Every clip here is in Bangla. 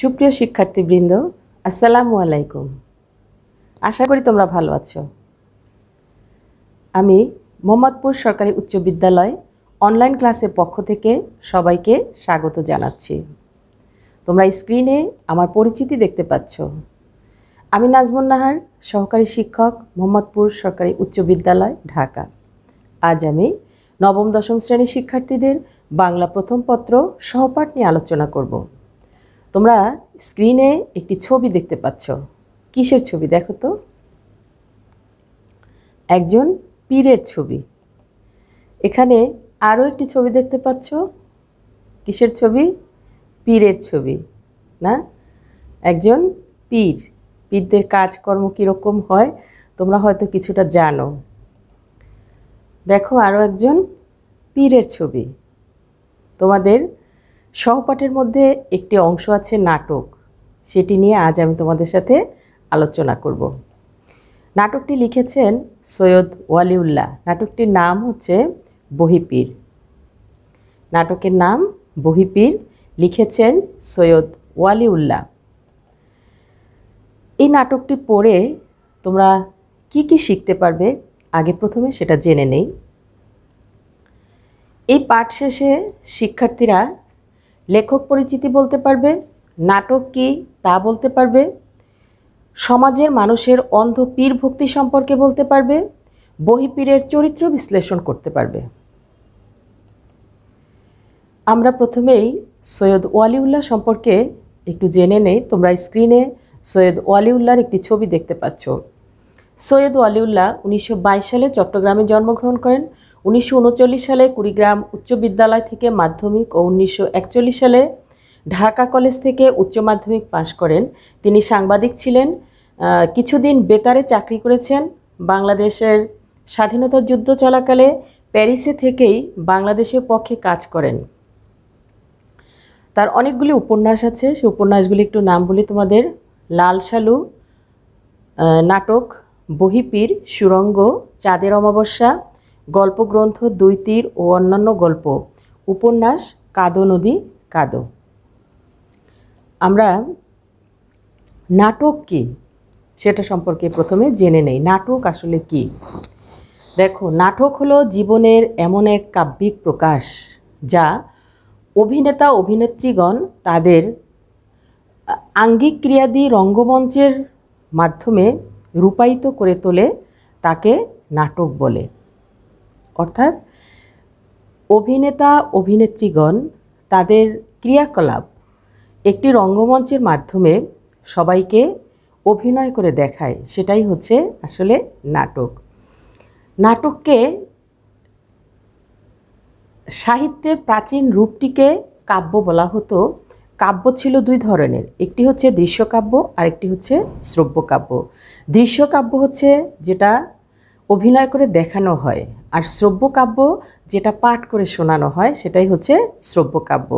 সুপ্রিয় শিক্ষার্থীবৃন্দ আসসালামু আলাইকুম আশা করি তোমরা ভালো আছো আমি মোহাম্মদপুর সরকারি উচ্চ বিদ্যালয় অনলাইন ক্লাসের পক্ষ থেকে সবাইকে স্বাগত জানাচ্ছি তোমরা স্ক্রিনে আমার পরিচিতি দেখতে পাচ্ছ আমি নাজমুন নাহার সহকারী শিক্ষক মোহাম্মদপুর সরকারি উচ্চ বিদ্যালয় ঢাকা আজ আমি নবম দশম শ্রেণীর শিক্ষার্থীদের বাংলা প্রথম পত্র সহপাঠ নিয়ে আলোচনা করবো তোমরা স্ক্রিনে একটি ছবি দেখতে পাচ্ছ কিসের ছবি দেখো তো একজন পীরের ছবি এখানে আরও একটি ছবি দেখতে পাচ্ছ কিসের ছবি পীরের ছবি না একজন পীর পীরদের কাজকর্ম কীরকম হয় তোমরা হয়তো কিছুটা জানো দেখো আরও একজন পীরের ছবি তোমাদের সহপাঠের মধ্যে একটি অংশ আছে নাটক সেটি নিয়ে আজ আমি তোমাদের সাথে আলোচনা করব নাটকটি লিখেছেন সৈয়দ ওয়ালিউল্লাহ নাটকটির নাম হচ্ছে বহিপীর নাটকের নাম বহিপীর লিখেছেন সৈয়দ ওয়ালিউল্লাহ এই নাটকটি পড়ে তোমরা কি কি শিখতে পারবে আগে প্রথমে সেটা জেনে নেই এই পাঠ শেষে শিক্ষার্থীরা লেখক পরিচিতি বলতে পারবে নাটক কি তা বলতে পারবে সমাজের মানুষের অন্ধ পীর ভক্তি সম্পর্কে বলতে পারবে বহিপীরের চরিত্র বিশ্লেষণ করতে পারবে আমরা প্রথমেই সৈয়দ ওয়ালিউল্লাহ সম্পর্কে একটু জেনে নেই তোমরা স্ক্রিনে সৈয়দ ওয়ালিউল্লাহর একটি ছবি দেখতে পাচ্ছ সৈয়দ ওয়ালিউল্লাহ উনিশশো সালে চট্টগ্রামে জন্মগ্রহণ করেন উনিশশো সালে কুড়িগ্রাম উচ্চ বিদ্যালয় থেকে মাধ্যমিক ও উনিশশো সালে ঢাকা কলেজ থেকে উচ্চ মাধ্যমিক পাশ করেন তিনি সাংবাদিক ছিলেন কিছুদিন বেতারে চাকরি করেছেন বাংলাদেশের স্বাধীনতা যুদ্ধ চলাকালে প্যারিসে থেকেই বাংলাদেশের পক্ষে কাজ করেন তার অনেকগুলি উপন্যাস আছে সেই উপন্যাসগুলি একটু নাম বলি তোমাদের লাল সালু নাটক বহিপীর সুরঙ্গ চাঁদের অমাবস্যা গল্পগ্রন্থ দুই তীর ও অন্যান্য গল্প উপন্যাস কাদো নদী কাদো আমরা নাটক কি সেটা সম্পর্কে প্রথমে জেনে নেই নাটক আসলে কি দেখো নাটক হলো জীবনের এমন এক কাব্যিক প্রকাশ যা অভিনেতা অভিনেত্রীগণ তাদের আঙ্গিক ক্রিয়াদি রঙ্গমঞ্চের মাধ্যমে রূপায়িত করে তোলে তাকে নাটক বলে অর্থাৎ অভিনেতা অভিনেত্রীগণ তাদের ক্রিয়াকলাপ একটি রঙ্গমঞ্চের মাধ্যমে সবাইকে অভিনয় করে দেখায় সেটাই হচ্ছে আসলে নাটক নাটককে সাহিত্যের প্রাচীন রূপটিকে কাব্য বলা হতো কাব্য ছিল দুই ধরনের একটি হচ্ছে দৃশ্যকাব্য আর একটি হচ্ছে শ্রব্যকাব্য দৃশ্যকাব্য হচ্ছে যেটা অভিনয় করে দেখানো হয় আর শ্রব্যকাব্য যেটা পাঠ করে শোনানো হয় সেটাই হচ্ছে শ্রব্যকাব্য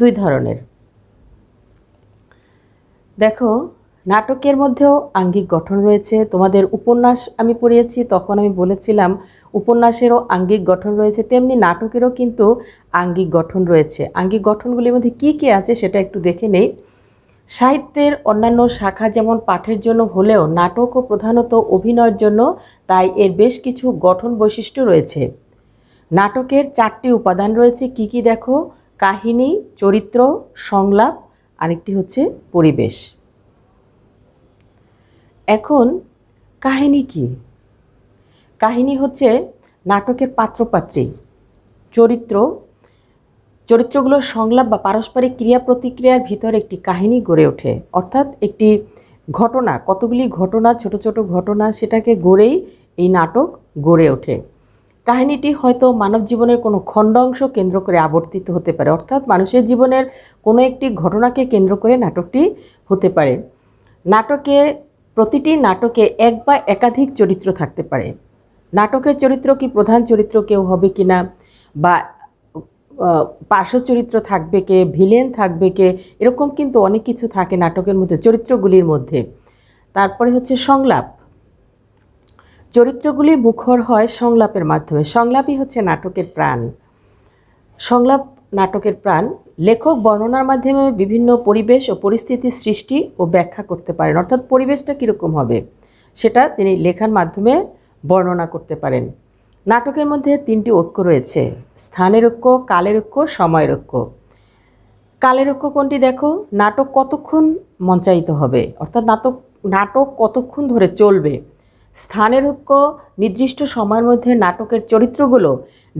দুই ধরনের দেখো নাটকের মধ্যেও আঙ্গিক গঠন রয়েছে তোমাদের উপন্যাস আমি পড়িয়েছি তখন আমি বলেছিলাম উপন্যাসেরও আঙ্গিক গঠন রয়েছে তেমনি নাটকেরও কিন্তু আঙ্গিক গঠন রয়েছে আঙ্গিক গঠনগুলির মধ্যে কি কি আছে সেটা একটু দেখে নেই সাহিত্যের অন্যান্য শাখা যেমন পাঠের জন্য হলেও নাটক ও প্রধানত অভিনয়ের জন্য তাই এর বেশ কিছু গঠন বৈশিষ্ট্য রয়েছে নাটকের চারটি উপাদান রয়েছে কি কি দেখো কাহিনী চরিত্র সংলাপ আরেকটি হচ্ছে পরিবেশ এখন কাহিনী কি কাহিনী হচ্ছে নাটকের পাত্রপাত্রী চরিত্র চরিত্রগুলোর সংলাপ বা পারস্পরিক ক্রিয়া প্রতিক্রিয়ার ভিতর একটি কাহিনী গড়ে ওঠে অর্থাৎ একটি ঘটনা কতগুলি ঘটনা ছোট ছোট ঘটনা সেটাকে গড়েই এই নাটক গড়ে ওঠে কাহিনীটি হয়তো মানব জীবনের কোনো খণ্ড অংশ কেন্দ্র করে আবর্তিত হতে পারে অর্থাৎ মানুষের জীবনের কোনো একটি ঘটনাকে কেন্দ্র করে নাটকটি হতে পারে নাটকে প্রতিটি নাটকে এক বা একাধিক চরিত্র থাকতে পারে নাটকের চরিত্র কি প্রধান চরিত্র কেউ হবে কি না বা পার্শ্ব চরিত্র থাকবে কে ভিলেন থাকবে কে এরকম কিন্তু অনেক কিছু থাকে নাটকের মধ্যে চরিত্রগুলির মধ্যে তারপরে হচ্ছে সংলাপ চরিত্রগুলি মুখর হয় সংলাপের মাধ্যমে সংলাপই হচ্ছে নাটকের প্রাণ সংলাপ নাটকের প্রাণ লেখক বর্ণনার মাধ্যমে বিভিন্ন পরিবেশ ও পরিস্থিতির সৃষ্টি ও ব্যাখ্যা করতে পারেন অর্থাৎ পরিবেশটা কীরকম হবে সেটা তিনি লেখার মাধ্যমে বর্ণনা করতে পারেন নাটকের মধ্যে তিনটি ঐক্য রয়েছে স্থানের ঐক্য কালের ঐক্য সময়ের ঐক্য কালের ঐক্য কোনটি দেখো নাটক কতক্ষণ মঞ্চায়িত হবে অর্থাৎ নাটক নাটক কতক্ষণ ধরে চলবে স্থানের ঐক্য নির্দিষ্ট সময়ের মধ্যে নাটকের চরিত্রগুলো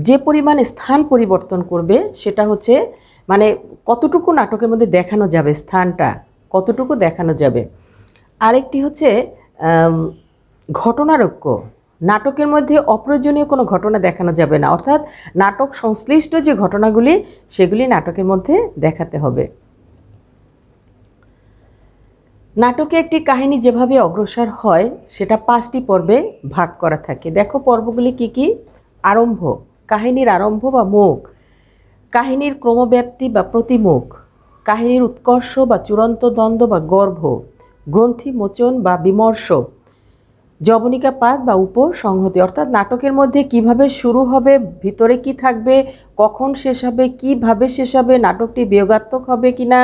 যে পরিমাণে স্থান পরিবর্তন করবে সেটা হচ্ছে মানে কতটুকু নাটকের মধ্যে দেখানো যাবে স্থানটা কতটুকু দেখানো যাবে আরেকটি হচ্ছে ঘটনার ঐক্য নাটকের মধ্যে অপ্রয়োজনীয় কোনো ঘটনা দেখানো যাবে না অর্থাৎ নাটক সংশ্লিষ্ট যে ঘটনাগুলি সেগুলি নাটকের মধ্যে দেখাতে হবে নাটকে একটি কাহিনী যেভাবে অগ্রসর হয় সেটা পাঁচটি পর্বে ভাগ করা থাকে দেখো পর্বগুলি কি কি আরম্ভ কাহিনীর আরম্ভ বা মুখ কাহিনীর ক্রমব্যাপ্তি বা প্রতিমুখ কাহিনীর উৎকর্ষ বা চূড়ান্ত দ্বন্দ্ব বা গর্ভ গ্রন্থি মোচন বা বিমর্ষ যবনিকা পাত বা উপ সংহতি অর্থাৎ নাটকের মধ্যে কিভাবে শুরু হবে ভিতরে কি থাকবে কখন শেষ হবে কীভাবে শেষ হবে নাটকটি বিয়োগাত্মক হবে কিনা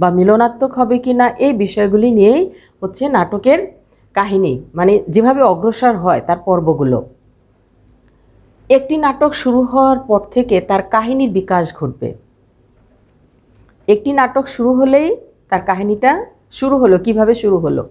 বা মিলনাত্মক হবে কিনা এই বিষয়গুলি নিয়েই হচ্ছে নাটকের কাহিনী মানে যেভাবে অগ্রসর হয় তার পর্বগুলো একটি নাটক শুরু হওয়ার পর থেকে তার কাহিনীর বিকাশ ঘটবে একটি নাটক শুরু হলেই তার কাহিনীটা শুরু হলো কিভাবে শুরু হলো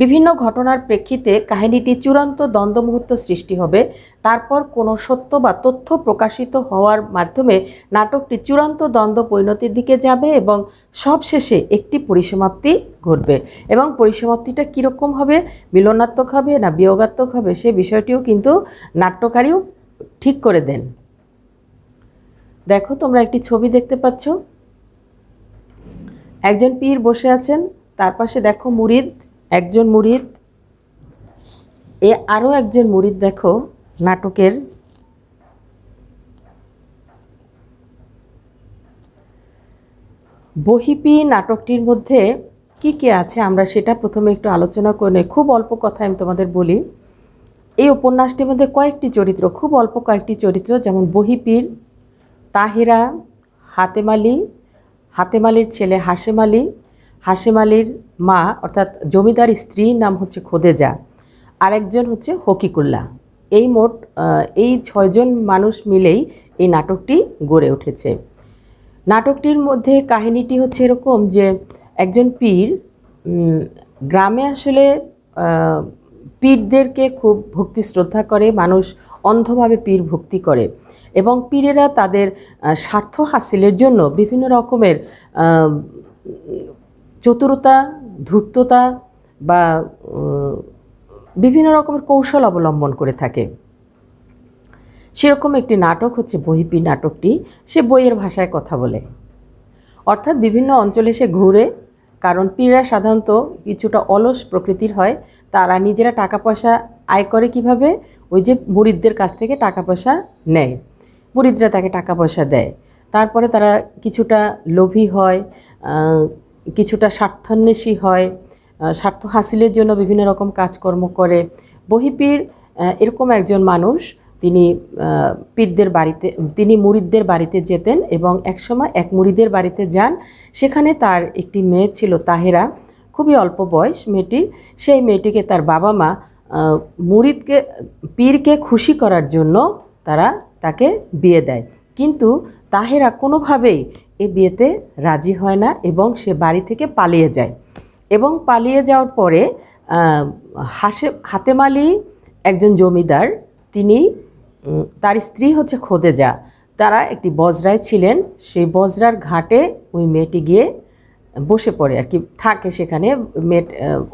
বিভিন্ন ঘটনার প্রেক্ষিতে কাহিনীটি চূড়ান্ত দ্বন্দ্বমুহূর্ত সৃষ্টি হবে তারপর কোনো সত্য বা তথ্য প্রকাশিত হওয়ার মাধ্যমে নাটকটি চূড়ান্ত দ্বন্দ্ব পরিণতির দিকে যাবে এবং সবশেষে একটি পরিসমাপ্তি ঘটবে এবং পরিসমাপ্তিটা কীরকম হবে মিলনাত্মক হবে না বিয়োগাত্মক হবে সে বিষয়টিও কিন্তু নাট্যকারীও ঠিক করে দেন দেখো তোমরা একটি ছবি দেখতে পাচ্ছ একজন পীর বসে আছেন তার পাশে দেখো মুড়িদ একজন মুরিদ এ আরও একজন মুরিদ দেখো নাটকের বহিপি নাটকটির মধ্যে কি কি আছে আমরা সেটা প্রথমে একটু আলোচনা করে খুব অল্প কথা আমি তোমাদের বলি এই উপন্যাসটির মধ্যে কয়েকটি চরিত্র খুব অল্প কয়েকটি চরিত্র যেমন বহিপীর তাহিরা হাতেমালি হাতেমালির ছেলে হাসেমালি হাসেমালির মা অর্থাৎ জমিদার স্ত্রীর নাম হচ্ছে খোদেজা আরেকজন হচ্ছে হকিকুল্লা এই মোট এই ছয়জন মানুষ মিলেই এই নাটকটি গড়ে উঠেছে নাটকটির মধ্যে কাহিনীটি হচ্ছে এরকম যে একজন পীর গ্রামে আসলে পীরদেরকে খুব ভক্তি শ্রদ্ধা করে মানুষ অন্ধভাবে পীর ভক্তি করে এবং পীরেরা তাদের স্বার্থ হাসিলের জন্য বিভিন্ন রকমের চতুরতা ধূর্ততা বা বিভিন্ন রকমের কৌশল অবলম্বন করে থাকে সেরকম একটি নাটক হচ্ছে বহিপি নাটকটি সে বইয়ের ভাষায় কথা বলে অর্থাৎ বিভিন্ন অঞ্চলে সে ঘুরে কারণ পীড়া সাধারণত কিছুটা অলস প্রকৃতির হয় তারা নিজেরা টাকা পয়সা আয় করে কিভাবে ওই যে মুরিদদের কাছ থেকে টাকা পয়সা নেয় মুরিদরা তাকে টাকা পয়সা দেয় তারপরে তারা কিছুটা লোভী হয় কিছুটা স্বার্থান্বেষী হয় স্বার্থ হাসিলের জন্য বিভিন্ন রকম কাজকর্ম করে বহিপীর এরকম একজন মানুষ তিনি পীরদের বাড়িতে তিনি মুরিদদের বাড়িতে যেতেন এবং একসময় এক মুরিদের বাড়িতে যান সেখানে তার একটি মেয়ে ছিল তাহেরা খুবই অল্প বয়স মেয়েটির সেই মেয়েটিকে তার বাবা মা মুরিদকে পীরকে খুশি করার জন্য তারা তাকে বিয়ে দেয় কিন্তু তাহেরা কোনোভাবেই এ বিয়েতে রাজি হয় না এবং সে বাড়ি থেকে পালিয়ে যায় এবং পালিয়ে যাওয়ার পরে হাসে হাতেমালি একজন জমিদার তিনি তার স্ত্রী হচ্ছে খোদেজা তারা একটি বজরায় ছিলেন সেই বজরার ঘাটে ওই মেয়েটি গিয়ে বসে পড়ে আর কি থাকে সেখানে মেট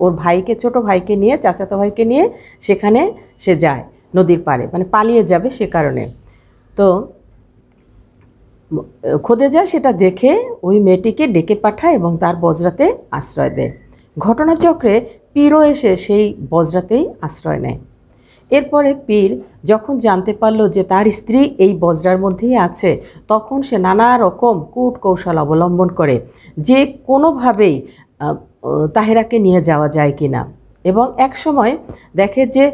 ওর ভাইকে ছোট ভাইকে নিয়ে চাচাতো ভাইকে নিয়ে সেখানে সে যায় নদীর পাড়ে মানে পালিয়ে যাবে সে কারণে তো যায় সেটা দেখে ওই মেয়েটিকে ডেকে পাঠায় এবং তার বজরাতে আশ্রয় দেয় ঘটনাচক্রে পীরও এসে সেই বজরাতেই আশ্রয় নেয় এরপরে পীর যখন জানতে পারল যে তার স্ত্রী এই বজরার মধ্যেই আছে তখন সে নানা রকম কূট কৌশল অবলম্বন করে যে কোনোভাবেই তাহেরাকে নিয়ে যাওয়া যায় কি না এবং এক সময় দেখে যে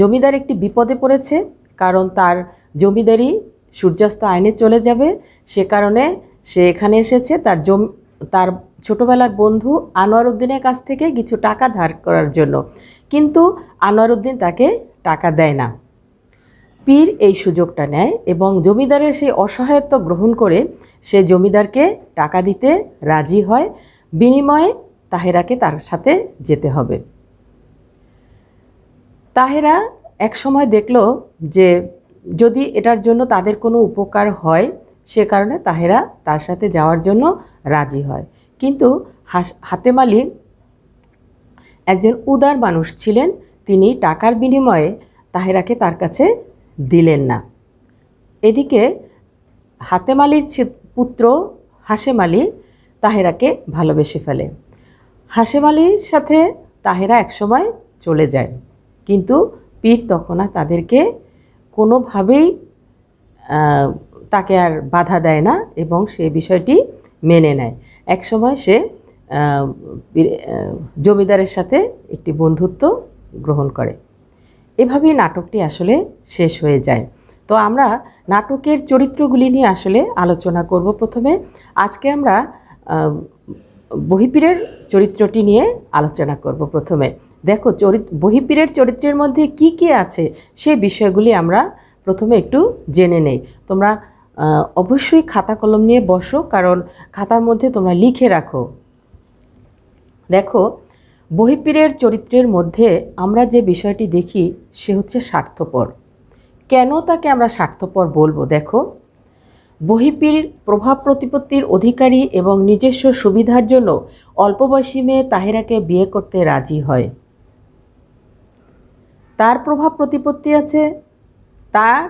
জমিদার একটি বিপদে পড়েছে কারণ তার জমিদারি সূর্যাস্ত আইনে চলে যাবে সে কারণে সে এখানে এসেছে তার জমি তার ছোটোবেলার বন্ধু আনোয়ার উদ্দিনের কাছ থেকে কিছু টাকা ধার করার জন্য কিন্তু আনোয়ার উদ্দিন তাকে টাকা দেয় না পীর এই সুযোগটা নেয় এবং জমিদারের সেই অসহায়ত্ব গ্রহণ করে সে জমিদারকে টাকা দিতে রাজি হয় বিনিময়ে তাহেরাকে তার সাথে যেতে হবে তাহেরা একসময় দেখল যে যদি এটার জন্য তাদের কোনো উপকার হয় সে কারণে তাহেরা তার সাথে যাওয়ার জন্য রাজি হয় কিন্তু হাতেম আলী একজন উদার মানুষ ছিলেন তিনি টাকার বিনিময়ে তাহেরাকে তার কাছে দিলেন না এদিকে হাতেমালির আলীর পুত্র হাশেম আলী তাহেরাকে ভালোবেসে ফেলে হাশেম আলীর সাথে তাহেরা একসময় চলে যায় কিন্তু পীর তখন তাদেরকে কোনোভাবেই তাকে আর বাধা দেয় না এবং সে বিষয়টি মেনে নেয় একসময় সে জমিদারের সাথে একটি বন্ধুত্ব গ্রহণ করে এভাবেই নাটকটি আসলে শেষ হয়ে যায় তো আমরা নাটকের চরিত্রগুলি নিয়ে আসলে আলোচনা করব প্রথমে আজকে আমরা বহিপীরের চরিত্রটি নিয়ে আলোচনা করব প্রথমে দেখো চরিত্র বহিপীরের চরিত্রের মধ্যে কি কি আছে সে বিষয়গুলি আমরা প্রথমে একটু জেনে নেই তোমরা অবশ্যই খাতা কলম নিয়ে বসো কারণ খাতার মধ্যে তোমরা লিখে রাখো দেখো বহিপীরের চরিত্রের মধ্যে আমরা যে বিষয়টি দেখি সে হচ্ছে স্বার্থপর কেন তাকে আমরা স্বার্থপর বলবো দেখো বহিপীর প্রভাব প্রতিপত্তির অধিকারী এবং নিজস্ব সুবিধার জন্য অল্প বয়সী মেয়ে তাহেরাকে বিয়ে করতে রাজি হয় তার প্রভাব প্রতিপত্তি আছে তার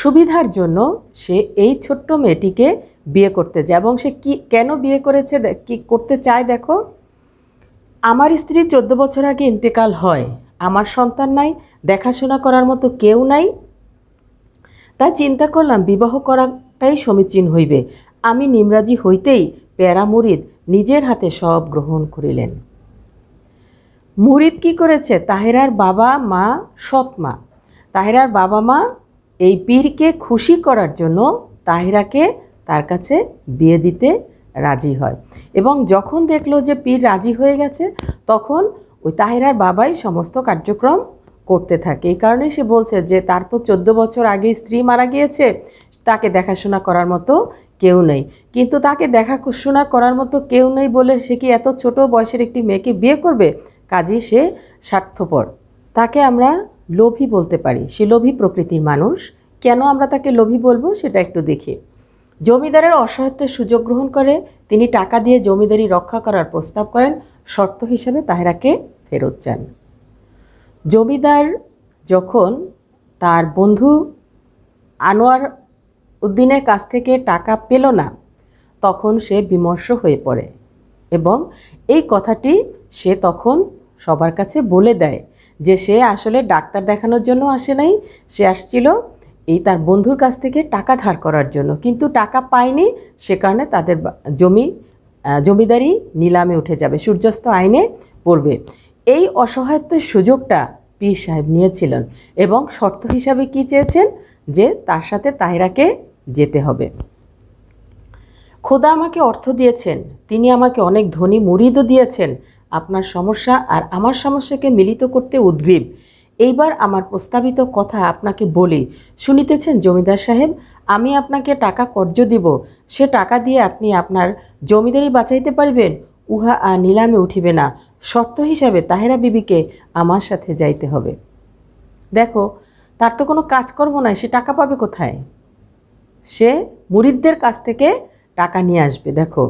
সুবিধার জন্য সে এই ছোট্ট মেয়েটিকে বিয়ে করতে যায় এবং সে কি কেন বিয়ে করেছে কি করতে চায় দেখো আমার স্ত্রী চোদ্দ বছর আগে ইন্তেকাল হয় আমার সন্তান নাই দেখাশোনা করার মতো কেউ নাই তাই চিন্তা করলাম বিবাহ করাটাই সমীচীন হইবে আমি নিমরাজি হইতেই প্যারামরিদ নিজের হাতে সব গ্রহণ করিলেন মুরিদ কি করেছে তাহেরার বাবা মা সৎ মা তাহেরার বাবা মা এই পীরকে খুশি করার জন্য তাহেরাকে তার কাছে বিয়ে দিতে রাজি হয় এবং যখন দেখলো যে পীর রাজি হয়ে গেছে তখন ওই তাহেরার বাবাই সমস্ত কার্যক্রম করতে থাকে এই কারণে সে বলছে যে তার তো চোদ্দ বছর আগে স্ত্রী মারা গিয়েছে তাকে দেখাশোনা করার মতো কেউ নেই কিন্তু তাকে দেখাশোনা করার মতো কেউ নেই বলে সে কি এত ছোট বয়সের একটি মেয়েকে বিয়ে করবে কাজেই সে স্বার্থপর তাকে আমরা লোভী বলতে পারি সে লোভী প্রকৃতির মানুষ কেন আমরা তাকে লোভী বলবো সেটা একটু দেখি জমিদারের অসহায়ত্বের সুযোগ গ্রহণ করে তিনি টাকা দিয়ে জমিদারি রক্ষা করার প্রস্তাব করেন শর্ত হিসেবে তাহেরাকে ফেরত চান জমিদার যখন তার বন্ধু আনোয়ার উদ্দিনের কাছ থেকে টাকা পেল না তখন সে বিমর্ষ হয়ে পড়ে এবং এই কথাটি সে তখন সবার কাছে বলে দেয় যে সে আসলে ডাক্তার দেখানোর জন্য আসে নাই সে আসছিল এই তার বন্ধুর কাছ থেকে টাকা ধার করার জন্য কিন্তু টাকা পায়নি সে কারণে তাদের জমি জমিদারি নিলামে উঠে যাবে সূর্যাস্ত আইনে পড়বে এই অসহায়ত্বের সুযোগটা পীর সাহেব নিয়েছিলেন এবং শর্ত হিসাবে কি চেয়েছেন যে তার সাথে তাহিরাকে যেতে হবে খোদা আমাকে অর্থ দিয়েছেন তিনি আমাকে অনেক ধনী মুরিদও দিয়েছেন আপনার সমস্যা আর আমার সমস্যাকে মিলিত করতে উদ্গ্রীব এইবার আমার প্রস্তাবিত কথা আপনাকে বলি শুনিতেছেন জমিদার সাহেব আমি আপনাকে টাকা কর্য দিব সে টাকা দিয়ে আপনি আপনার জমিদারি বাঁচাইতে পারবেন উহা আর নিলামে উঠিবে না শর্ত হিসাবে তাহেরা বিবিকে আমার সাথে যাইতে হবে দেখো তার তো কোনো কাজকর্ম নাই সে টাকা পাবে কোথায় সে মুরিদদের কাছ থেকে টাকা নিয়ে আসবে দেখো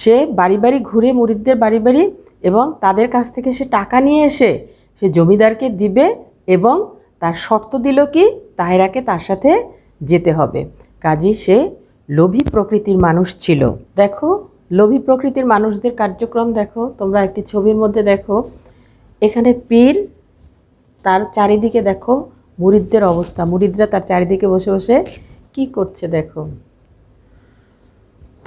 সে বাড়ি বাড়ি ঘুরে মুরিদদের বাড়ি বাড়ি এবং তাদের কাছ থেকে সে টাকা নিয়ে এসে সে জমিদারকে দিবে এবং তার শর্ত দিল কি তাহেরাকে তার সাথে যেতে হবে কাজী সে লোভী প্রকৃতির মানুষ ছিল দেখো লোভী প্রকৃতির মানুষদের কার্যক্রম দেখো তোমরা একটি ছবির মধ্যে দেখো এখানে পীর তার চারিদিকে দেখো মুরিদদের অবস্থা মুরিদরা তার চারিদিকে বসে বসে কি করছে দেখো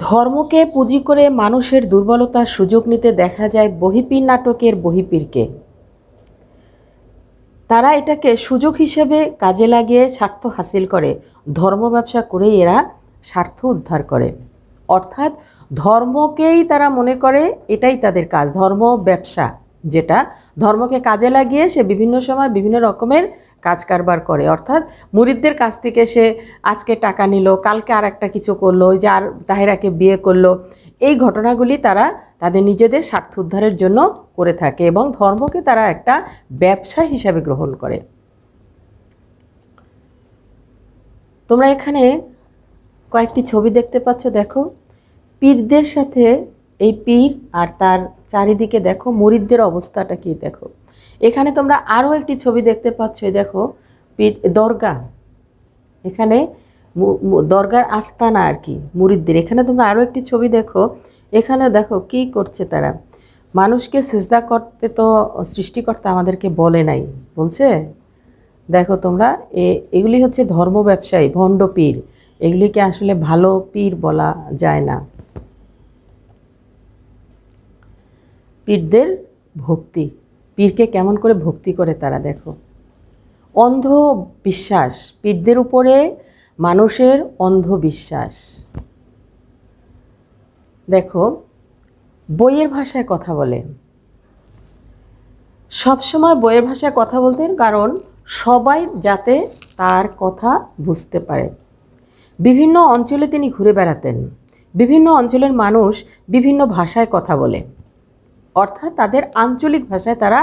ধর্মকে পুঁজি করে মানুষের দুর্বলতার সুযোগ নিতে দেখা যায় বহিপীর নাটকের বহিপীরকে তারা এটাকে সুযোগ হিসেবে কাজে লাগিয়ে স্বার্থ হাসিল করে ধর্ম ব্যবসা করেই এরা স্বার্থ উদ্ধার করে অর্থাৎ ধর্মকেই তারা মনে করে এটাই তাদের কাজ ধর্ম ব্যবসা যেটা ধর্মকে কাজে লাগিয়ে সে বিভিন্ন সময় বিভিন্ন রকমের কাজ কারবার করে অর্থাৎ মুরিদদের কাছ থেকে সে আজকে টাকা নিল কালকে আর একটা কিছু করলো ওই যে আর তাহেরাকে বিয়ে করলো এই ঘটনাগুলি তারা তাদের নিজেদের স্বার্থ উদ্ধারের জন্য করে থাকে এবং ধর্মকে তারা একটা ব্যবসা হিসাবে গ্রহণ করে তোমরা এখানে কয়েকটি ছবি দেখতে পাচ্ছ দেখো পীরদের সাথে এই পীর আর তার চারিদিকে দেখো মরিদদের অবস্থাটা কি দেখো এখানে তোমরা আরও একটি ছবি দেখতে পাচ্ছ দেখো দরগা এখানে দরগার আস্তানা আর কি মুরিদ্দির এখানে তোমরা আরও একটি ছবি দেখো এখানে দেখো কি করছে তারা মানুষকে সেজদা করতে তো সৃষ্টিকর্তা আমাদেরকে বলে নাই বলছে দেখো তোমরা এ এগুলি হচ্ছে ধর্ম ব্যবসায়ী ভণ্ড পীর এগুলিকে আসলে ভালো পীর বলা যায় না পীরদের ভক্তি পীরকে কেমন করে ভক্তি করে তারা দেখো অন্ধ বিশ্বাস পীরদের উপরে মানুষের অন্ধ বিশ্বাস দেখো বইয়ের ভাষায় কথা বলে সবসময় বইয়ের ভাষায় কথা বলতেন কারণ সবাই যাতে তার কথা বুঝতে পারে বিভিন্ন অঞ্চলে তিনি ঘুরে বেড়াতেন বিভিন্ন অঞ্চলের মানুষ বিভিন্ন ভাষায় কথা বলে অর্থাৎ তাদের আঞ্চলিক ভাষায় তারা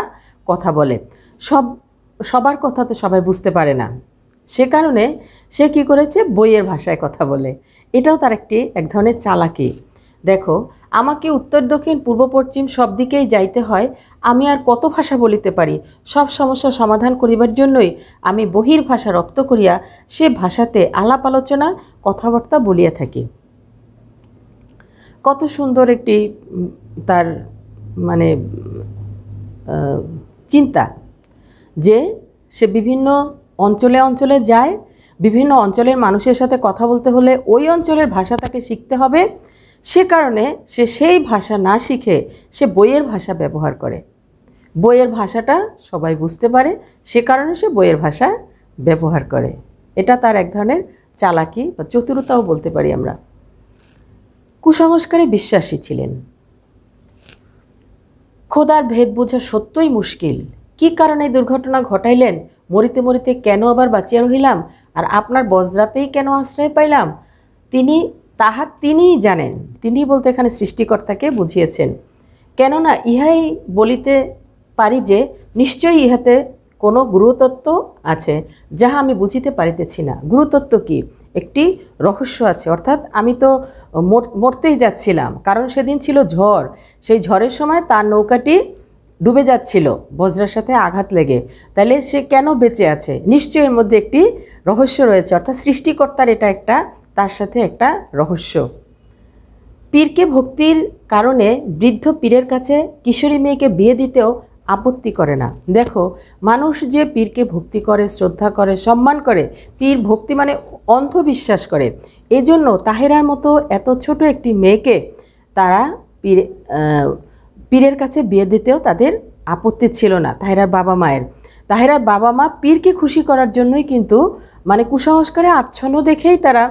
কথা বলে সব সবার কথা তো সবাই বুঝতে পারে না সে কারণে সে কি করেছে বইয়ের ভাষায় কথা বলে এটাও তার একটি এক ধরনের চালাকি দেখো আমাকে উত্তর দক্ষিণ পূর্ব পশ্চিম সব দিকেই যাইতে হয় আমি আর কত ভাষা বলিতে পারি সব সমস্যা সমাধান করিবার জন্যই আমি বহির ভাষা রপ্ত করিয়া সে ভাষাতে আলাপ আলোচনা কথাবার্তা বলিয়া থাকি কত সুন্দর একটি তার মানে চিন্তা যে সে বিভিন্ন অঞ্চলে অঞ্চলে যায় বিভিন্ন অঞ্চলের মানুষের সাথে কথা বলতে হলে ওই অঞ্চলের ভাষা তাকে শিখতে হবে সে কারণে সে সেই ভাষা না শিখে সে বইয়ের ভাষা ব্যবহার করে বইয়ের ভাষাটা সবাই বুঝতে পারে সে কারণে সে বইয়ের ভাষা ব্যবহার করে এটা তার এক ধরনের চালাকি বা চতুরতাও বলতে পারি আমরা কুসংস্কারে বিশ্বাসী ছিলেন খোদার ভেদ বোঝা সত্যই মুশকিল কি কারণে দুর্ঘটনা ঘটাইলেন মরিতে মরিতে কেন আবার বাঁচিয়া রহিলাম আর আপনার বজ্রাতেই কেন আশ্রয় পাইলাম তিনি তাহা তিনিই জানেন তিনি বলতে এখানে সৃষ্টিকর্তাকে বুঝিয়েছেন কেননা ইহাই বলিতে পারি যে নিশ্চয়ই ইহাতে কোনো গুরুতত্ত্ব আছে যাহা আমি বুঝিতে পারিতেছি না গুরুতত্ত্ব কী একটি রহস্য আছে অর্থাৎ আমি তো মরতেই যাচ্ছিলাম কারণ সেদিন ছিল ঝড় সেই ঝড়ের সময় তার নৌকাটি ডুবে যাচ্ছিল বজ্রার সাথে আঘাত লেগে তাহলে সে কেন বেঁচে আছে নিশ্চয়ের মধ্যে একটি রহস্য রয়েছে অর্থাৎ সৃষ্টিকর্তার এটা একটা তার সাথে একটা রহস্য পীরকে ভক্তির কারণে বৃদ্ধ পীরের কাছে কিশোরী মেয়েকে বিয়ে দিতেও আপত্তি করে না দেখো মানুষ যে পীরকে ভক্তি করে শ্রদ্ধা করে সম্মান করে পীর ভক্তি মানে অন্ধবিশ্বাস করে এজন্য তাহেরার মতো এত ছোট একটি মেয়েকে তারা পীর পীরের কাছে বিয়ে দিতেও তাদের আপত্তি ছিল না তাহেরার বাবা মায়ের তাহেরার বাবা মা পীরকে খুশি করার জন্যই কিন্তু মানে কুসংস্কারে আচ্ছন্ন দেখেই তারা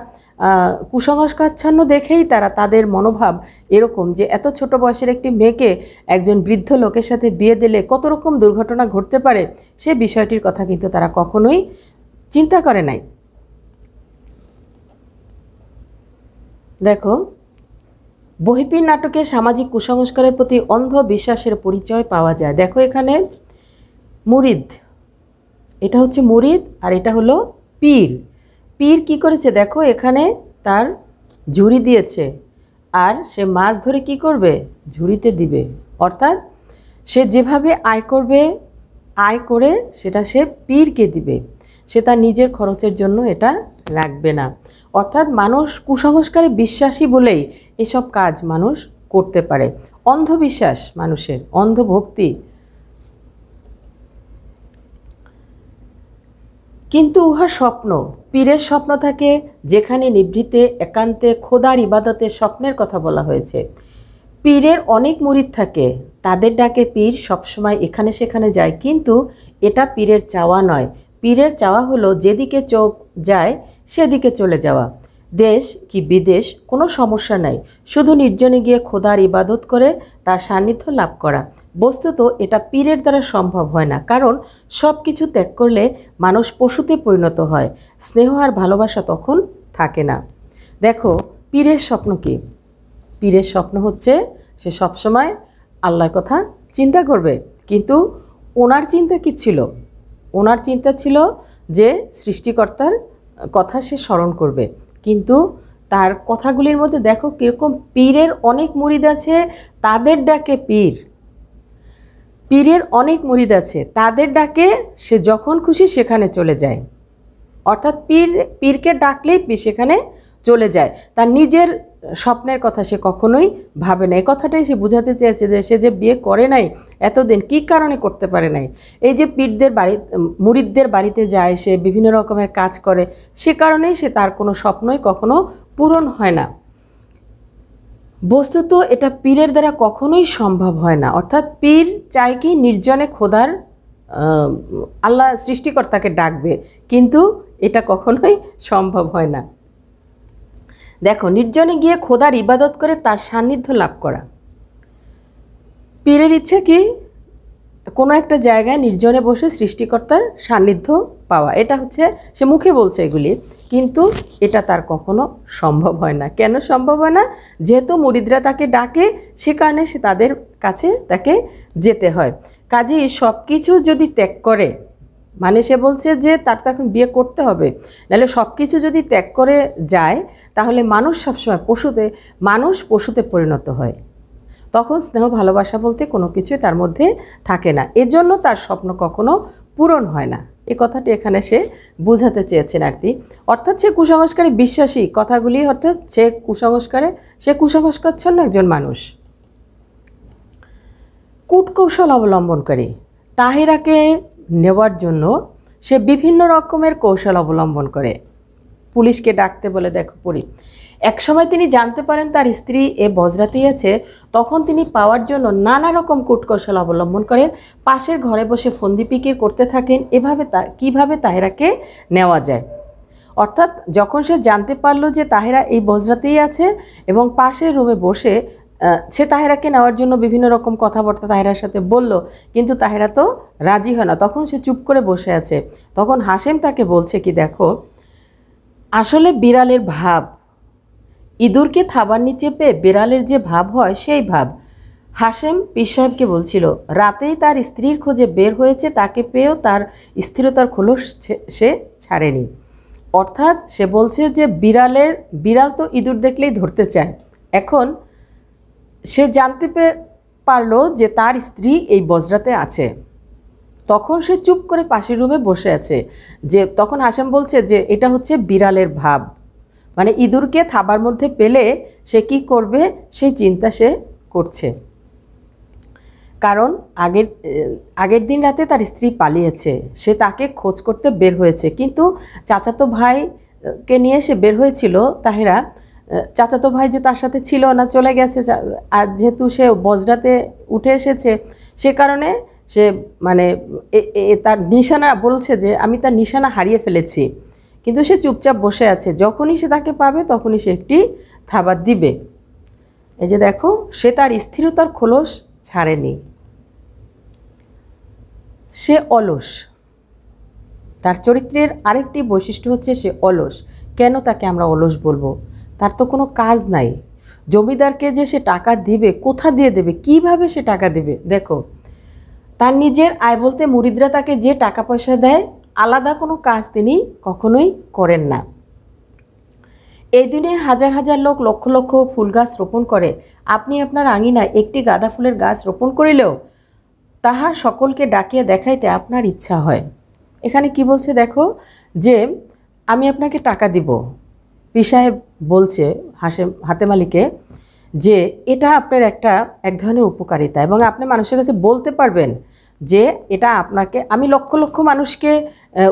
কুসংস্কারচ্ছন্ন দেখেই তারা তাদের মনোভাব এরকম যে এত ছোট বয়সের একটি মেয়েকে একজন বৃদ্ধ লোকের সাথে বিয়ে দিলে কত রকম দুর্ঘটনা ঘটতে পারে সে বিষয়টির কথা কিন্তু তারা কখনোই চিন্তা করে নাই দেখো বহিপীর নাটকে সামাজিক কুসংস্কারের প্রতি অন্ধ বিশ্বাসের পরিচয় পাওয়া যায় দেখো এখানে মুরিদ এটা হচ্ছে মুরিদ আর এটা হলো পীর পীর কি করেছে দেখো এখানে তার ঝুড়ি দিয়েছে আর সে মাছ ধরে কি করবে ঝুড়িতে দিবে অর্থাৎ সে যেভাবে আয় করবে আয় করে সেটা সে পীরকে দিবে সে তার নিজের খরচের জন্য এটা রাখবে না অর্থাৎ মানুষ কুসংস্কারে বিশ্বাসী বলেই এসব কাজ মানুষ করতে পারে অন্ধবিশ্বাস মানুষের অন্ধভক্তি কিন্তু উহা স্বপ্ন পীরের স্বপ্ন থাকে যেখানে নিভৃতে একান্তে খোদার ইবাদতের স্বপ্নের কথা বলা হয়েছে পীরের অনেক মুরিদ থাকে তাদের ডাকে পীর সবসময় এখানে সেখানে যায় কিন্তু এটা পীরের চাওয়া নয় পীরের চাওয়া হলো যেদিকে চোখ যায় সেদিকে চলে যাওয়া দেশ কি বিদেশ কোনো সমস্যা নাই শুধু নির্জনে গিয়ে খোদার ইবাদত করে তার সান্নিধ্য লাভ করা বস্তুত এটা পীরের দ্বারা সম্ভব হয় না কারণ সব কিছু ত্যাগ করলে মানুষ পশুতে পরিণত হয় স্নেহ আর ভালোবাসা তখন থাকে না দেখো পীরের স্বপ্ন কি পীরের স্বপ্ন হচ্ছে সে সবসময় আল্লাহর কথা চিন্তা করবে কিন্তু ওনার চিন্তা কি ছিল ওনার চিন্তা ছিল যে সৃষ্টিকর্তার কথা সে স্মরণ করবে কিন্তু তার কথাগুলির মধ্যে দেখো কীরকম পীরের অনেক মুরিদ আছে তাদের ডাকে পীর পীরের অনেক মুরিদ আছে তাদের ডাকে সে যখন খুশি সেখানে চলে যায় অর্থাৎ পীর পীরকে ডাকলেই পীর সেখানে চলে যায় তার নিজের স্বপ্নের কথা সে কখনোই ভাবে না এই কথাটাই সে বুঝাতে চেয়েছে যে সে যে বিয়ে করে নাই এতদিন কি কারণে করতে পারে নাই এই যে পীরদের বাড়ি মুরিদদের বাড়িতে যায় সে বিভিন্ন রকমের কাজ করে সে কারণেই সে তার কোনো স্বপ্নই কখনো পূরণ হয় না বস্তুত এটা পীরের দ্বারা কখনোই সম্ভব হয় না অর্থাৎ পীর চায় কি নির্জনে খোদার আল্লাহ সৃষ্টিকর্তাকে ডাকবে কিন্তু এটা কখনোই সম্ভব হয় না দেখো নির্জনে গিয়ে খোদার ইবাদত করে তার সান্নিধ্য লাভ করা পীরের ইচ্ছে কি কোনো একটা জায়গায় নির্জনে বসে সৃষ্টিকর্তার সান্নিধ্য পাওয়া এটা হচ্ছে সে মুখে বলছে এগুলি কিন্তু এটা তার কখনো সম্ভব হয় না কেন সম্ভব হয় না যেহেতু মুরিদরা তাকে ডাকে সে কারণে সে তাদের কাছে তাকে যেতে হয় কাজেই সব কিছু যদি ত্যাগ করে মানে সে বলছে যে তার তো এখন বিয়ে করতে হবে নাহলে সব কিছু যদি ত্যাগ করে যায় তাহলে মানুষ সবসময় পশুতে মানুষ পশুতে পরিণত হয় তখন স্নেহ ভালোবাসা বলতে কোনো কিছুই তার মধ্যে থাকে না এজন্য তার স্বপ্ন কখনো পূরণ হয় না এ কথাটি এখানে সে বুঝাতে চেয়েছেন আর কি অর্থাৎ সে কুসংস্কারে বিশ্বাসী কথাগুলি অর্থাৎ সে কুসংস্কারে সে কুসংস্কারচ্ছন্ন একজন মানুষ কূটকৌশল অবলম্বনকারী তাহিরাকে নেওয়ার জন্য সে বিভিন্ন রকমের কৌশল অবলম্বন করে পুলিশকে ডাকতে বলে দেখো পড়ি একসময় তিনি জানতে পারেন তার স্ত্রী এ বজরাতেই আছে তখন তিনি পাওয়ার জন্য নানা রকম কূটকৌশল অবলম্বন করেন পাশের ঘরে বসে ফন্দি পিকির করতে থাকেন এভাবে তা কীভাবে তাহেরাকে নেওয়া যায় অর্থাৎ যখন সে জানতে পারলো যে তাহেরা এই বজরাতেই আছে এবং পাশের রুমে বসে সে তাহেরাকে নেওয়ার জন্য বিভিন্ন রকম কথাবার্তা তাহেরার সাথে বলল কিন্তু তাহেরা তো রাজি হয় না তখন সে চুপ করে বসে আছে তখন হাসেম তাকে বলছে কি দেখো আসলে বিড়ালের ভাব ইঁদুরকে থাবার নিচে পেয়ে বেড়ালের যে ভাব হয় সেই ভাব হাসেম পীর সাহেবকে বলছিল রাতেই তার স্ত্রীর খোঁজে বের হয়েছে তাকে পেয়েও তার স্থিরতার খোলস সে ছাড়েনি অর্থাৎ সে বলছে যে বিড়ালের বিড়াল তো ইঁদুর দেখলেই ধরতে চায় এখন সে জানতে পারলো যে তার স্ত্রী এই বজরাতে আছে তখন সে চুপ করে পাশের রুমে বসে আছে যে তখন হাসেম বলছে যে এটা হচ্ছে বিড়ালের ভাব মানে ইঁদুরকে থাবার মধ্যে পেলে সে কি করবে সেই চিন্তা সে করছে কারণ আগের আগের দিন রাতে তার স্ত্রী পালিয়েছে সে তাকে খোঁজ করতে বের হয়েছে কিন্তু চাচাতো ভাইকে নিয়ে সে বের হয়েছিল তাহেরা চাচাতো ভাই যে তার সাথে ছিল না চলে গেছে আর যেহেতু সে বজরাতে উঠে এসেছে সে কারণে সে মানে তার নিশানা বলছে যে আমি তার নিশানা হারিয়ে ফেলেছি কিন্তু সে চুপচাপ বসে আছে যখনই সে তাকে পাবে তখনই সে একটি থাবা দিবে এই যে দেখো সে তার স্থিরতার খোলস ছাড়েনি সে অলস তার চরিত্রের আরেকটি বৈশিষ্ট্য হচ্ছে সে অলস কেন তাকে আমরা অলস বলবো তার তো কোনো কাজ নাই জমিদারকে যে সে টাকা দিবে কোথা দিয়ে দেবে কিভাবে সে টাকা দেবে দেখো তার নিজের আয় বলতে মুরিদরা তাকে যে টাকা পয়সা দেয় আলাদা কোনো কাজ তিনি কখনোই করেন না এই দিনে হাজার হাজার লোক লক্ষ লক্ষ ফুল গাছ রোপণ করে আপনি আপনার আঙিনায় একটি গাঁদা ফুলের গাছ রোপণ করিলেও তাহা সকলকে ডাকিয়ে দেখাইতে আপনার ইচ্ছা হয় এখানে কি বলছে দেখো যে আমি আপনাকে টাকা দিব পি বলছে হাসে হাতে মালিকে যে এটা আপনার একটা এক ধরনের উপকারিতা এবং আপনি মানুষের কাছে বলতে পারবেন যে এটা আপনাকে আমি লক্ষ লক্ষ মানুষকে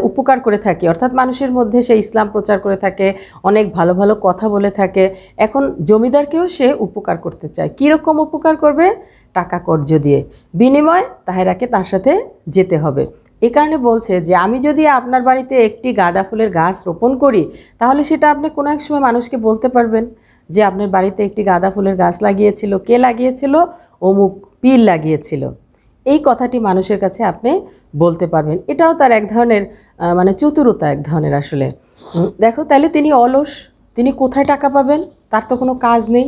উপকার করে থাকি অর্থাৎ মানুষের মধ্যে সে ইসলাম প্রচার করে থাকে অনেক ভালো ভালো কথা বলে থাকে এখন জমিদারকেও সে উপকার করতে চায় কীরকম উপকার করবে টাকা কর্য দিয়ে বিনিময় তাহেরাকে তার সাথে যেতে হবে এ কারণে বলছে যে আমি যদি আপনার বাড়িতে একটি গাঁদা ফুলের গাছ রোপণ করি তাহলে সেটা আপনি কোনো এক সময় মানুষকে বলতে পারবেন যে আপনার বাড়িতে একটি গাঁদা ফুলের গাছ লাগিয়েছিল কে লাগিয়েছিল অমুক পীর লাগিয়েছিল এই কথাটি মানুষের কাছে আপনি বলতে পারবেন এটাও তার এক ধরনের মানে চতুরতা এক ধরনের আসলে দেখো তাহলে তিনি অলস তিনি কোথায় টাকা পাবেন তার তো কোনো কাজ নেই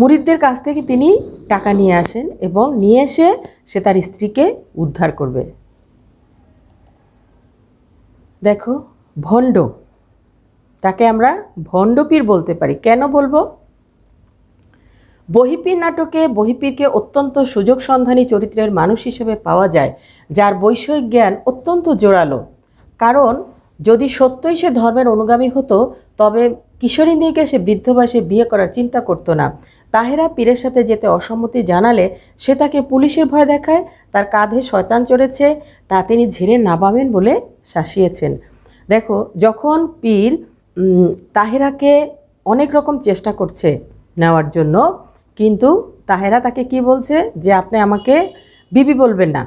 মুরিদদের কাছ থেকে তিনি টাকা নিয়ে আসেন এবং নিয়ে এসে সে তার স্ত্রীকে উদ্ধার করবে দেখো ভণ্ড তাকে আমরা ভণ্ডপীর বলতে পারি কেন বলবো বহিপীর নাটকে বহিপীরকে অত্যন্ত সুযোগ সন্ধানী চরিত্রের মানুষ হিসেবে পাওয়া যায় যার বৈষয়িক জ্ঞান অত্যন্ত জোরালো কারণ যদি সত্যই সে ধর্মের অনুগামী হতো তবে কিশোরী মেয়েকে সে বৃদ্ধ বয়সে বিয়ে করার চিন্তা করতো না তাহেরা পীরের সাথে যেতে অসম্মতি জানালে সে তাকে পুলিশের ভয় দেখায় তার কাঁধে শয়তান চড়েছে তা তিনি ঝেড়ে পাবেন বলে শাসিয়েছেন দেখো যখন পীর তাহেরাকে অনেক রকম চেষ্টা করছে নেওয়ার জন্য কিন্তু তাহেরা তাকে কি বলছে যে আপনি আমাকে বিবি বলবেন না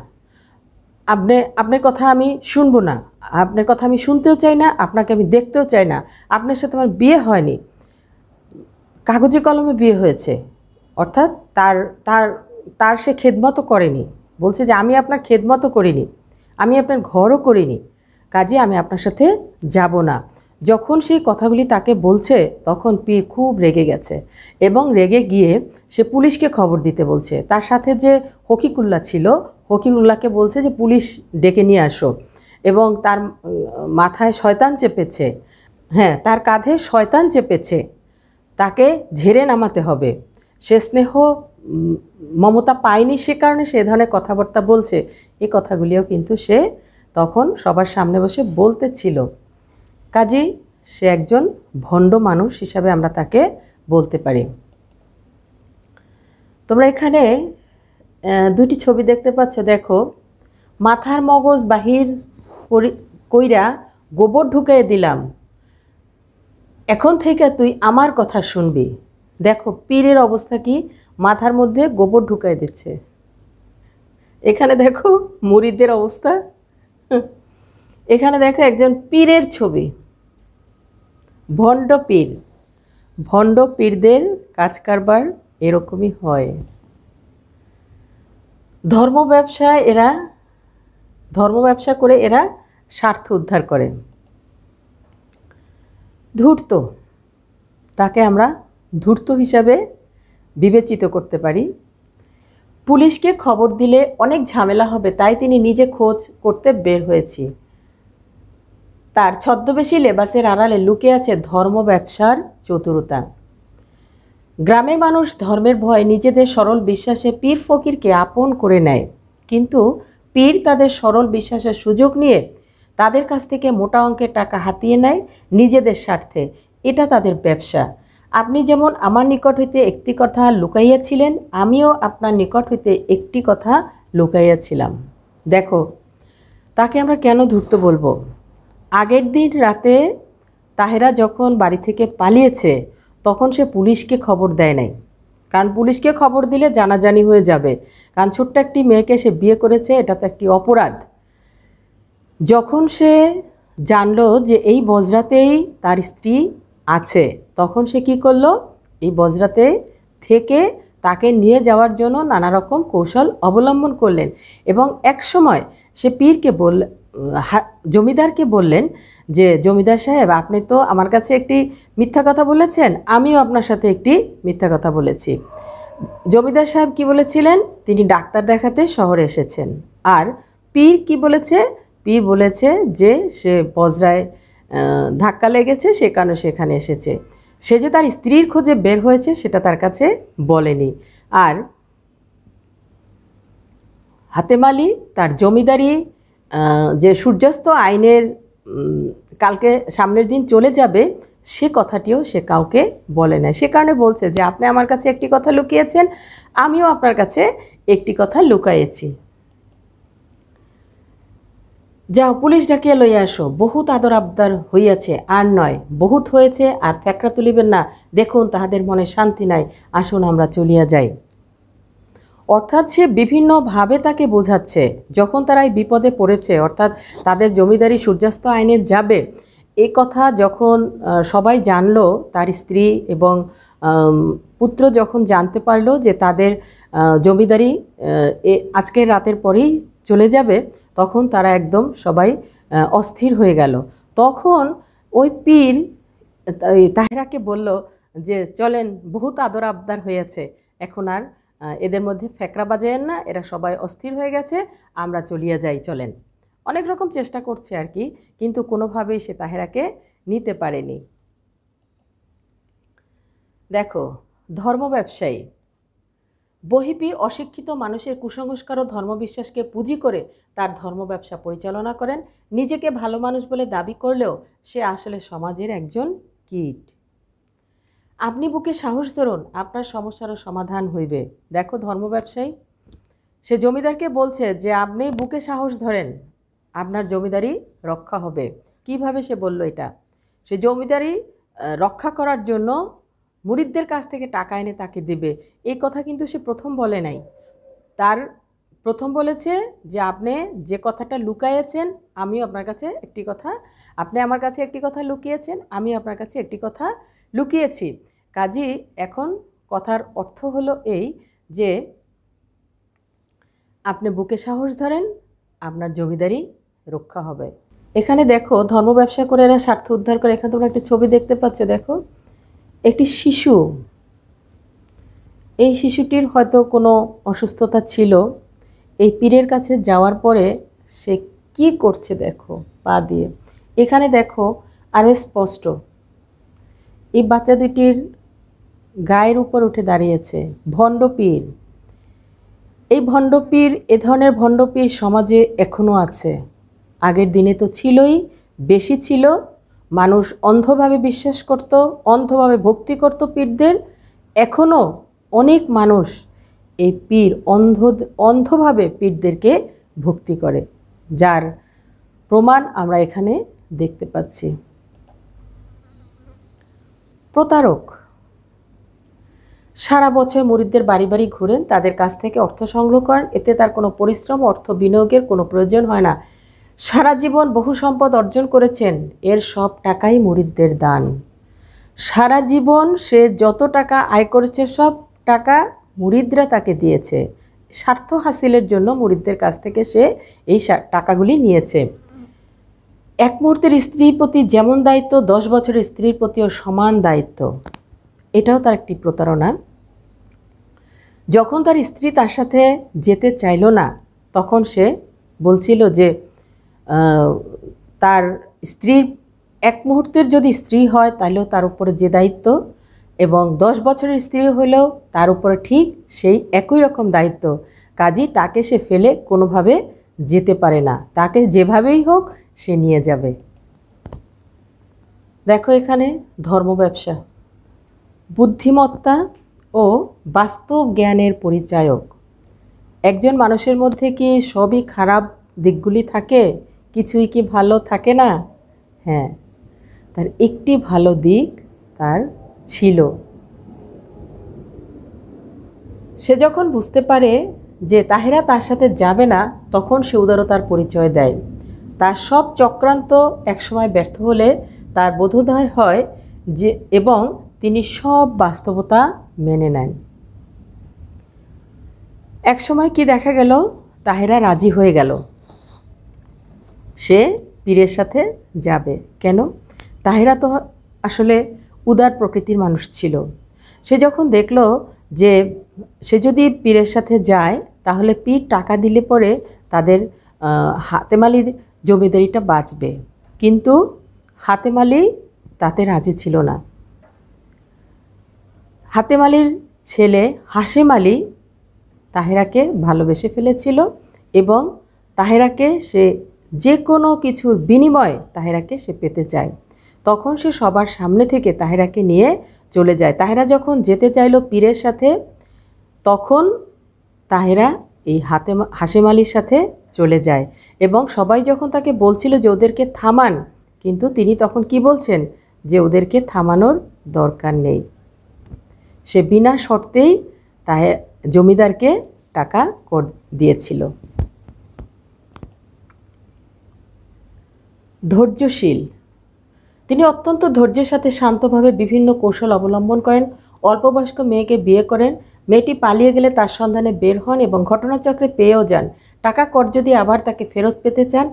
আপনি আপনার কথা আমি শুনবো না আপনার কথা আমি শুনতেও চাই না আপনাকে আমি দেখতেও চাই না আপনার সাথে আমার বিয়ে হয়নি কাগজে কলমে বিয়ে হয়েছে অর্থাৎ তার তার তার সে খেদমতো করেনি বলছে যে আমি আপনার খেদমতো করিনি আমি আপনার ঘরও করিনি কাজে আমি আপনার সাথে যাব না যখন সেই কথাগুলি তাকে বলছে তখন পীর খুব রেগে গেছে এবং রেগে গিয়ে সে পুলিশকে খবর দিতে বলছে তার সাথে যে হকিকুল্লা ছিল হকিকুল্লাকে বলছে যে পুলিশ ডেকে নিয়ে আসো এবং তার মাথায় শয়তান চেপেছে হ্যাঁ তার কাঁধে শয়তান চেপেছে তাকে ঝেড়ে নামাতে হবে সে স্নেহ মমতা পায়নি সে কারণে সে ধরনের কথাবার্তা বলছে এই কথাগুলিও কিন্তু সে তখন সবার সামনে বসে বলতে ছিল কাজেই সে একজন ভণ্ড মানুষ হিসাবে আমরা তাকে বলতে পারি তোমরা এখানে দুইটি ছবি দেখতে পাচ্ছ দেখো মাথার মগজ বাহির কইরা গোবর ঢুকাই দিলাম এখন থেকে তুই আমার কথা শুনবি দেখো পীরের অবস্থা কি মাথার মধ্যে গোবর ঢুকাই দিচ্ছে এখানে দেখো মুড়িদের অবস্থা এখানে দেখো একজন পীরের ছবি ভণ্ড পীর ভণ্ড পীরদের কাজ কারবার এরকমই হয় ধর্ম ব্যবসায় এরা ধর্ম ব্যবসা করে এরা স্বার্থ উদ্ধার করে ধূর্ত তাকে আমরা ধূর্ত হিসাবে বিবেচিত করতে পারি পুলিশকে খবর দিলে অনেক ঝামেলা হবে তাই তিনি নিজে খোঁজ করতে বের হয়েছি তার ছদ্মবেশী লেবাসের আড়ালে লুকে আছে ধর্ম ব্যবসার চতুরতা গ্রামে মানুষ ধর্মের ভয়ে নিজেদের সরল বিশ্বাসে পীর ফকিরকে আপন করে নেয় কিন্তু পীর তাদের সরল বিশ্বাসের সুযোগ নিয়ে তাদের কাছ থেকে মোটা অঙ্কের টাকা হাতিয়ে নেয় নিজেদের স্বার্থে এটা তাদের ব্যবসা আপনি যেমন আমার নিকট হইতে একটি কথা লুকাইয়াছিলেন আমিও আপনার নিকট হইতে একটি কথা লুকাইয়াছিলাম দেখো তাকে আমরা কেন ধরতে বলবো আগের দিন রাতে তাহেরা যখন বাড়ি থেকে পালিয়েছে তখন সে পুলিশকে খবর দেয় নাই কারণ পুলিশকে খবর দিলে জানাজানি হয়ে যাবে কারণ ছোট্ট একটি মেয়েকে সে বিয়ে করেছে এটা তো একটি অপরাধ যখন সে জানলো যে এই বজরাতেই তার স্ত্রী আছে তখন সে কি করলো এই বজরাতে থেকে তাকে নিয়ে যাওয়ার জন্য নানা রকম কৌশল অবলম্বন করলেন এবং এক সময় সে পীরকে বল জমিদারকে বললেন যে জমিদার সাহেব আপনি তো আমার কাছে একটি মিথ্যা কথা বলেছেন আমিও আপনার সাথে একটি মিথ্যা কথা বলেছি জমিদার সাহেব কি বলেছিলেন তিনি ডাক্তার দেখাতে শহরে এসেছেন আর পীর কি বলেছে পীর বলেছে যে সে বজরায় ধাক্কা লেগেছে সে কারণে সেখানে এসেছে সে যে তার স্ত্রীর খোঁজে বের হয়েছে সেটা তার কাছে বলেনি আর হাতেমালি তার জমিদারি যে সূর্যাস্ত আইনের কালকে সামনের দিন চলে যাবে সে কথাটিও সে কাউকে বলে নাই সে কারণে বলছে যে আপনি আমার কাছে একটি কথা লুকিয়েছেন আমিও আপনার কাছে একটি কথা লুকাইয়েছি যাও পুলিশ ডাকিয়া লইয়া আসো বহুত আদর আবদার হইয়াছে আর নয় বহুত হয়েছে আর ফ্যাকরা তুলিবেন না দেখুন তাহাদের মনে শান্তি নাই আসুন আমরা চলিয়া যাই অর্থাৎ সে বিভিন্নভাবে তাকে বোঝাচ্ছে যখন তারা এই বিপদে পড়েছে অর্থাৎ তাদের জমিদারি সূর্যাস্ত আইনে যাবে এ কথা যখন সবাই জানল তার স্ত্রী এবং পুত্র যখন জানতে পারলো যে তাদের জমিদারি আজকের রাতের পরেই চলে যাবে তখন তারা একদম সবাই অস্থির হয়ে গেল তখন ওই পীর তাহেরাকে বলল যে চলেন বহুত আদর আবদার হয়েছে এখন আর এদের মধ্যে ফ্যাকরা বাজেন না এরা সবাই অস্থির হয়ে গেছে আমরা চলিয়া যাই চলেন অনেক রকম চেষ্টা করছে আর কি কিন্তু কোনোভাবেই সে তাহেরাকে নিতে পারেনি দেখো ধর্ম ব্যবসায়ী বহিপি অশিক্ষিত মানুষের কুসংস্কার ও ধর্মবিশ্বাসকে পুঁজি করে তার ধর্ম ব্যবসা পরিচালনা করেন নিজেকে ভালো মানুষ বলে দাবি করলেও সে আসলে সমাজের একজন কীট আপনি বুকে সাহস ধরুন আপনার সমস্যারও সমাধান হইবে দেখো ধর্ম ব্যবসায়ী সে জমিদারকে বলছে যে আপনি বুকে সাহস ধরেন আপনার জমিদারি রক্ষা হবে কিভাবে সে বলল এটা সে জমিদারি রক্ষা করার জন্য মুরিদদের কাছ থেকে টাকা এনে তাকে দেবে এই কথা কিন্তু সে প্রথম বলে নাই তার প্রথম বলেছে যে আপনি যে কথাটা লুকাইয়েছেন আমিও আপনার কাছে একটি কথা আপনি আমার কাছে একটি কথা লুকিয়েছেন আমি আপনার কাছে একটি কথা লুকিয়েছি কাজী এখন কথার অর্থ হলো এই যে আপনি বুকে সাহস ধরেন আপনার জমিদারি রক্ষা হবে এখানে দেখো ধর্ম ব্যবসা করে এরা স্বার্থ উদ্ধার করে এখানে তোমরা একটি ছবি দেখতে পাচ্ছ দেখো একটি শিশু এই শিশুটির হয়তো কোনো অসুস্থতা ছিল এই পীরের কাছে যাওয়ার পরে সে কি করছে দেখো পা দিয়ে এখানে দেখো আরও স্পষ্ট এই বাচ্চা দুটির গায়ের উপর উঠে দাঁড়িয়েছে ভণ্ডপীর এই ভণ্ডপীর এ ধরনের ভণ্ডপীর সমাজে এখনও আছে আগের দিনে তো ছিলই বেশি ছিল মানুষ অন্ধভাবে বিশ্বাস করত অন্ধভাবে ভক্তি করত পীরদের এখনও অনেক মানুষ এই পীর অন্ধ অন্ধভাবে পীরদেরকে ভক্তি করে যার প্রমাণ আমরা এখানে দেখতে পাচ্ছি প্রতারক সারা বছর মরিদদের বাড়ি বাড়ি ঘুরেন তাদের কাছ থেকে অর্থ সংগ্রহ করেন এতে তার কোনো পরিশ্রম অর্থ বিনিয়োগের কোনো প্রয়োজন হয় না সারা জীবন বহু সম্পদ অর্জন করেছেন এর সব টাকাই মরিদদের দান সারা জীবন সে যত টাকা আয় করেছে সব টাকা মুরিদরা তাকে দিয়েছে স্বার্থ হাসিলের জন্য মুরিদদের কাছ থেকে সে এই টাকাগুলি নিয়েছে এক মুহূর্তের স্ত্রীর প্রতি যেমন দায়িত্ব দশ বছরের স্ত্রীর প্রতিও সমান দায়িত্ব এটাও তার একটি প্রতারণা যখন তার স্ত্রী তার সাথে যেতে চাইল না তখন সে বলছিল যে তার স্ত্রী এক মুহূর্তের যদি স্ত্রী হয় তাহলেও তার উপরে যে দায়িত্ব এবং দশ বছরের স্ত্রী হলেও তার উপরে ঠিক সেই একই রকম দায়িত্ব কাজী তাকে সে ফেলে কোনোভাবে যেতে পারে না তাকে যেভাবেই হোক সে নিয়ে যাবে দেখো এখানে ধর্ম ব্যবসা বুদ্ধিমত্তা ও বাস্তব জ্ঞানের পরিচায়ক একজন মানুষের মধ্যে কি সবই খারাপ দিকগুলি থাকে কিছুই কি ভালো থাকে না হ্যাঁ তার একটি ভালো দিক তার ছিল সে যখন বুঝতে পারে যে তাহেরা তার সাথে যাবে না তখন সে উদারতার পরিচয় দেয় তার সব চক্রান্ত একসময় ব্যর্থ হলে তার বোধোদয় হয় যে এবং তিনি সব বাস্তবতা মেনে নেন এক সময় কি দেখা গেল তাহেরা রাজি হয়ে গেল সে পীরের সাথে যাবে কেন তাহেরা তো আসলে উদার প্রকৃতির মানুষ ছিল সে যখন দেখল যে সে যদি পীরের সাথে যায় তাহলে পীর টাকা দিলে পরে তাদের হাতেমালি জমিদারিটা বাঁচবে কিন্তু হাতেমালি তাতে রাজি ছিল না হাতেমালির ছেলে হাসেম আলী তাহেরাকে ভালোবেসে ফেলেছিল এবং তাহেরাকে সে যে কোনো কিছুর বিনিময়ে তাহেরাকে সে পেতে চায় তখন সে সবার সামনে থেকে তাহেরাকে নিয়ে চলে যায় তাহেরা যখন যেতে চাইল পীরের সাথে তখন তাহেরা এই হাতে হাসেম আলীর সাথে চলে যায় এবং সবাই যখন তাকে বলছিল যে ওদেরকে থামান কিন্তু তিনি তখন কি বলছেন যে ওদেরকে থামানোর দরকার নেই সে বিনা শর্তেই তাহে জমিদারকে টাকা কর দিয়েছিল ধৈর্যশীল তিনি অত্যন্ত ধৈর্যের সাথে শান্তভাবে বিভিন্ন কৌশল অবলম্বন করেন অল্পবয়স্ক মেয়েকে বিয়ে করেন মেয়েটি পালিয়ে গেলে তার সন্ধানে বের হন এবং ঘটনাচক্রে পেয়েও যান টাকা কর যদি আবার তাকে ফেরত পেতে চান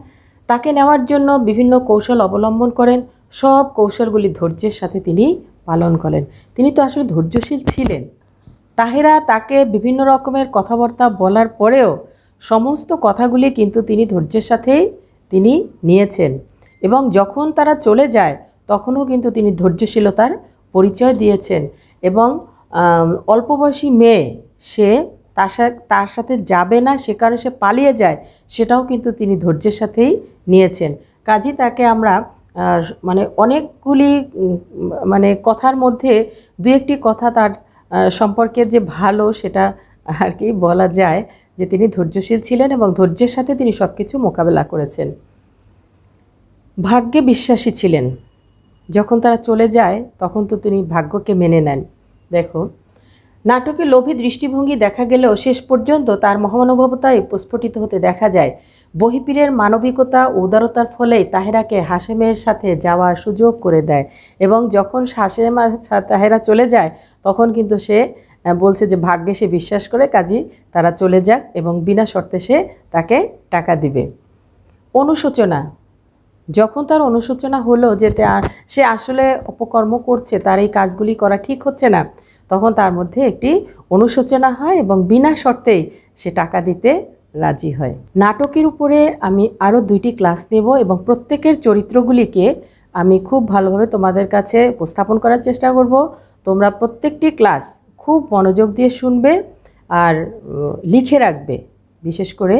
তাকে নেওয়ার জন্য বিভিন্ন কৌশল অবলম্বন করেন সব কৌশলগুলি ধৈর্যের সাথে তিনি পালন করেন তিনি তো আসলে ধৈর্যশীল ছিলেন তাহেরা তাকে বিভিন্ন রকমের কথাবার্তা বলার পরেও সমস্ত কথাগুলি কিন্তু তিনি ধৈর্যের সাথেই তিনি নিয়েছেন এবং যখন তারা চলে যায় তখনও কিন্তু তিনি ধৈর্যশীলতার পরিচয় দিয়েছেন এবং অল্পবয়সী মেয়ে সে তার সাথে তার সাথে যাবে না সে কারণে সে পালিয়ে যায় সেটাও কিন্তু তিনি ধৈর্যের সাথেই নিয়েছেন কাজী তাকে আমরা মানে অনেকগুলি মানে কথার মধ্যে দু একটি কথা তার সম্পর্কের যে ভালো সেটা আর কি বলা যায় যে তিনি ধৈর্যশীল ছিলেন এবং ধৈর্যের সাথে তিনি সব কিছু মোকাবেলা করেছেন ভাগ্যে বিশ্বাসী ছিলেন যখন তারা চলে যায় তখন তো তিনি ভাগ্যকে মেনে নেন দেখো নাটকে লোভী দৃষ্টিভঙ্গি দেখা গেলেও শেষ পর্যন্ত তার মহামানুভবতায় প্রস্ফুটিত হতে দেখা যায় বহিপীরের মানবিকতা উদারতার ফলেই তাহেরাকে হাসেমের সাথে যাওয়ার সুযোগ করে দেয় এবং যখন হাসেমার তাহেরা চলে যায় তখন কিন্তু সে বলছে যে ভাগ্যে সে বিশ্বাস করে কাজী তারা চলে যাক এবং বিনা শর্তে সে তাকে টাকা দিবে অনুশোচনা যখন তার অনুশোচনা হলো যে সে আসলে অপকর্ম করছে তার এই কাজগুলি করা ঠিক হচ্ছে না তখন তার মধ্যে একটি অনুশোচনা হয় এবং বিনা শর্তেই সে টাকা দিতে রাজি হয় নাটকের উপরে আমি আরও দুইটি ক্লাস নেব এবং প্রত্যেকের চরিত্রগুলিকে আমি খুব ভালোভাবে তোমাদের কাছে উপস্থাপন করার চেষ্টা করব তোমরা প্রত্যেকটি ক্লাস খুব মনোযোগ দিয়ে শুনবে আর লিখে রাখবে বিশেষ করে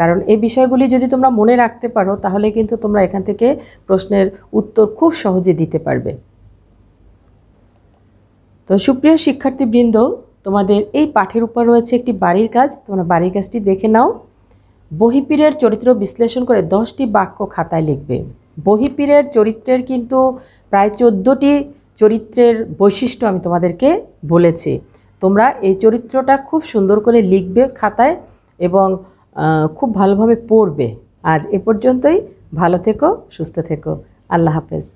কারণ এই বিষয়গুলি যদি তোমরা মনে রাখতে পারো তাহলে কিন্তু তোমরা এখান থেকে প্রশ্নের উত্তর খুব সহজে দিতে পারবে তো সুপ্রিয় শিক্ষার্থীবৃন্দ তোমাদের এই পাঠের উপর রয়েছে একটি বাড়ির কাজ তোমরা বাড়ির কাজটি দেখে নাও বহিপীরের চরিত্র বিশ্লেষণ করে দশটি বাক্য খাতায় লিখবে বহিপীরের চরিত্রের কিন্তু প্রায় চোদ্দোটি চরিত্রের বৈশিষ্ট্য আমি তোমাদেরকে বলেছি তোমরা এই চরিত্রটা খুব সুন্দর করে লিখবে খাতায় এবং খুব ভালোভাবে পড়বে আজ এ পর্যন্তই ভালো থেকো সুস্থ থেকো আল্লাহ হাফেজ